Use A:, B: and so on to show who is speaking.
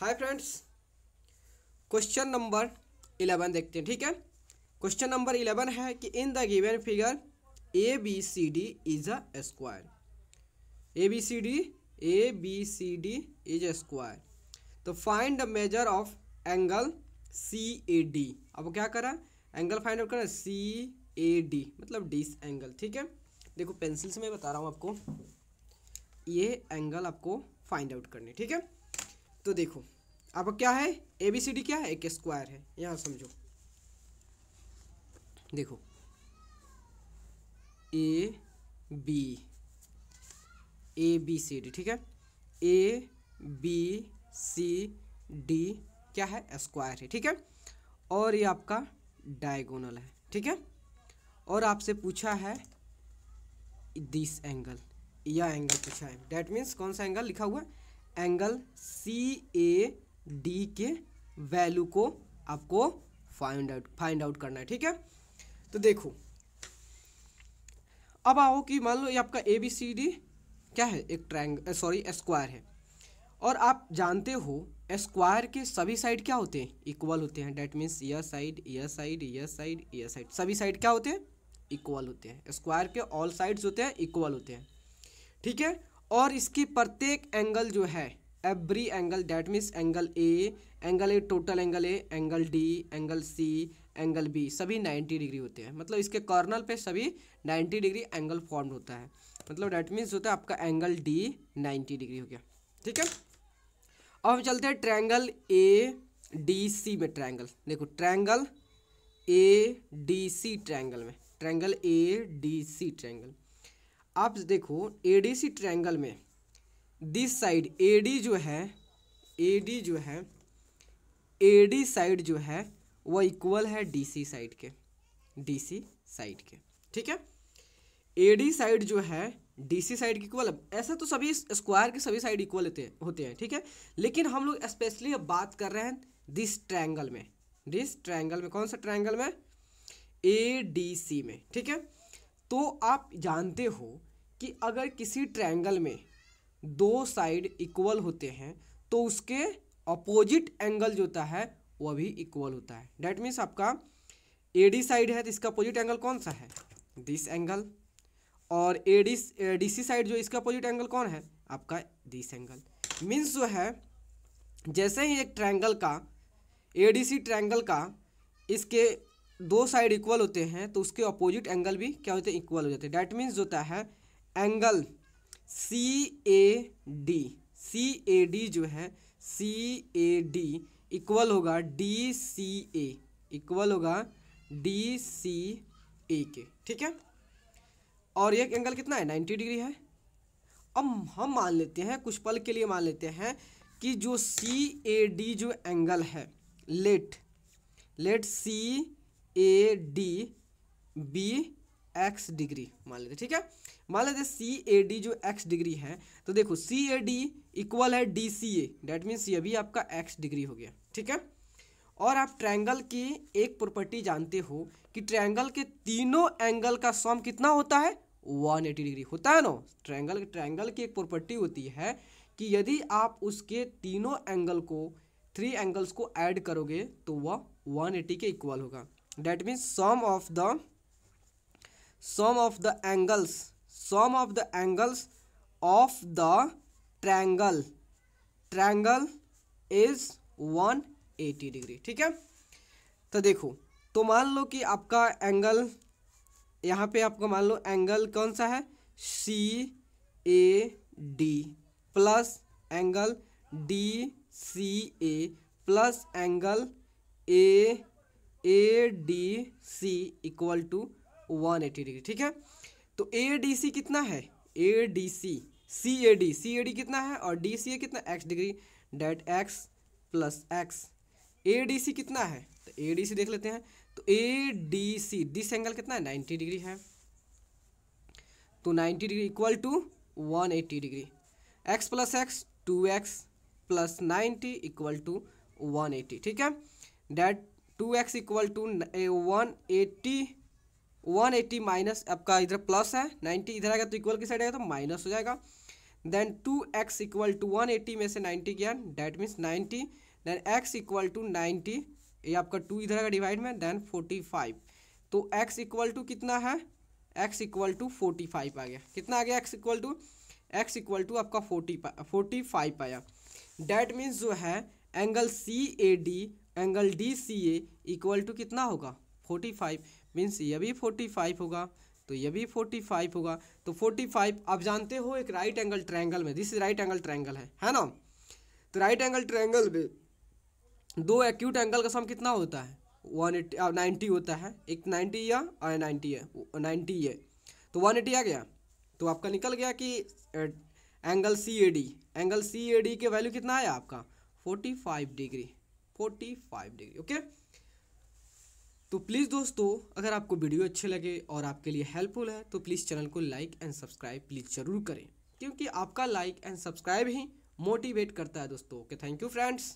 A: हाय friends question number eleven देखते हैं ठीक है क्वेश्चन नंबर इलेवन है कि in the given figure A B C D is a square A B C D A B C D is a square तो find the measure of angle C A D अब क्या करा angle find out करना C A D मतलब this angle ठीक है देखो pencil से मैं बता रहा हूँ आपको ये एंगल आपको फाइंड आउट करनी ठीक है तो देखो अब क्या है ए बी सी डी क्या है एक स्क्वायर है यहाँ समझो देखो A B A B C D ठीक है ए बी सी डी क्या है स्क्वायर है ठीक है और ये आपका डायगोनल है ठीक है और आपसे पूछा है दिस एंगल या एंगल पूछा है डैट मीन्स कौन सा एंगल लिखा हुआ है एंगल सी ए डी के वैल्यू को आपको फाइंड आउट फाइंड आउट करना है ठीक है तो देखो अब आओ कि मान लो ये आपका ए बी सी डी क्या है एक ट्रायंग सॉरी स्क्वायर है और आप जानते हो स्क्वायर के सभी साइड क्या होते हैं इक्वल होते हैं डैट मीन्स यह साइड यह साइड यह साइड यह साइड सभी साइड क्या होते हैं इक्वल होते हैं स्क्वायर के ऑल साइड्स होते हैं इक्वल होते हैं ठीक है और इसकी प्रत्येक एंगल जो है every angle that means angle A angle A total angle A angle D angle C angle B सभी 90 डिग्री होते हैं मतलब इसके कॉर्नर पे सभी 90 डिग्री एंगल फॉर्म होता है मतलब डैट मीन्स होता है आपका एंगल डी 90 डिग्री हो गया ठीक है अब हम चलते हैं ट्रैंगल ए डी सी में ट्रैंगल देखो triangle A D C triangle में triangle A D C triangle आप देखो एडीसी ट्रैंगल में दिस साइड डी जो है डी जो है डी साइड जो है वो इक्वल है डीसी साइड के सी साइड के ठीक है डी साइड जो है डीसी साइड के इक्वल ऐसा तो सभी स्क्वायर के सभी साइड इक्वल होते हैं होते हैं ठीक है लेकिन हम लोग स्पेशली अब बात कर रहे हैं दिस ट्रैंगल में दिस ट्रैंगल में कौन सा ट्रैंगल में ए डी सी में ठीक है तो आप जानते हो कि अगर किसी ट्रायंगल में दो साइड इक्वल होते हैं तो उसके अपोजिट एंगल जो होता है वह भी इक्वल होता है डैट मीन्स आपका ए डी साइड है तो इसका अपोजिट एंगल कौन सा है दिस एंगल और A D D C side जो इसका अपोजिट एंगल कौन है आपका दिस एंगल मीन्स जो है जैसे ही एक ट्रायंगल का ए डी सी ट्रायंगल का इसके दो साइड इक्वल होते हैं तो उसके अपोजिट एंगल भी क्या होते हैं इक्वल हो जाते हैं डैट मीन्स होता है angle C A D C A D जो है सी ए डी इक्वल होगा डी सी ए इक्वल होगा डी सी ए के ठीक है और एक एंगल कितना है नाइन्टी डिग्री है अब हम मान लेते हैं कुछ पल के लिए मान लेते हैं कि जो सी ए डी जो एंगल है let let C A D be X degree मान लेते ठीक है मान लेते सी ए डी जो एक्स डिग्री है तो देखो सी ए डी इक्वल है D C A that means ये भी आपका एक्स डिग्री हो गया ठीक है और आप ट्रायंगल की एक प्रॉपर्टी जानते हो कि ट्रायंगल के तीनों एंगल का सम कितना होता है 180 डिग्री होता है ना ट्रायंगल ट्रायंगल की एक प्रॉपर्टी होती है कि यदि आप उसके तीनों एंगल को थ्री एंगल्स को ऐड करोगे तो वह 180 के इक्वल होगा that means sum of the sum of the angles sum of the angles of the triangle triangle is 180 degree ठीक है तो देखो तो मान लो कि आपका एंगल यहाँ पे आपको मान लो एंगल कौन सा है C A D plus angle D C A plus angle A A D C equal to one eighty degree ठीक है तो ए डी सी कितना है A D C C A D C A D कितना है और D C A कितना X degree that X plus X A D C कितना है तो ए डी सी देख लेते हैं तो A D C this angle कितना है नाइन्टी डिग्री है तो ninety degree equal to one eighty degree X plus X two X plus ninety equal to one eighty ठीक है that two X equal to one eighty one eighty minus आपका इधर plus है ninety इधर आएगा तो इक्वल की side आएगा तो माइनस हो जाएगा then two X equal to one eighty में से नाइन्टी किया that means ninety then X equal to ninety ये आपका टू इधर आएगा डिवाइड में देन फोर्टी फाइव तो एक्स इक्वल टू कितना है X equal to forty five आ गया कितना आ गया X equal to X equal to आपका फोर्टी फोर्टी फाइव आया डैट मीन्स जो है angle C A D angle D C A equal to कितना होगा फोर्टी फाइव मीन्स ये भी फोर्टी फाइव होगा तो यह भी फोर्टी फाइव होगा तो फोर्टी फाइव आप जानते हो एक राइट एंगल ट्रायंगल में this is right angle triangle है है ना तो राइट एंगल ट्रायंगल में दो एक्यूट एंगल का सम कितना होता है वन एटी नाइन्टी होता है एक नाइन्टी या और नाइन्टी है नाइन्टी है तो वन एटी आ गया तो आपका निकल गया कि angle C A D angle C A D के वैल्यू कितना है आपका forty five degree forty five degree okay तो प्लीज़ दोस्तों अगर आपको वीडियो अच्छे लगे और आपके लिए हेल्पफुल है तो प्लीज़ चैनल को लाइक एंड सब्सक्राइब प्लीज़ ज़रूर करें क्योंकि आपका लाइक एंड सब्सक्राइब ही मोटिवेट करता है दोस्तों ओके थैंक यू फ्रेंड्स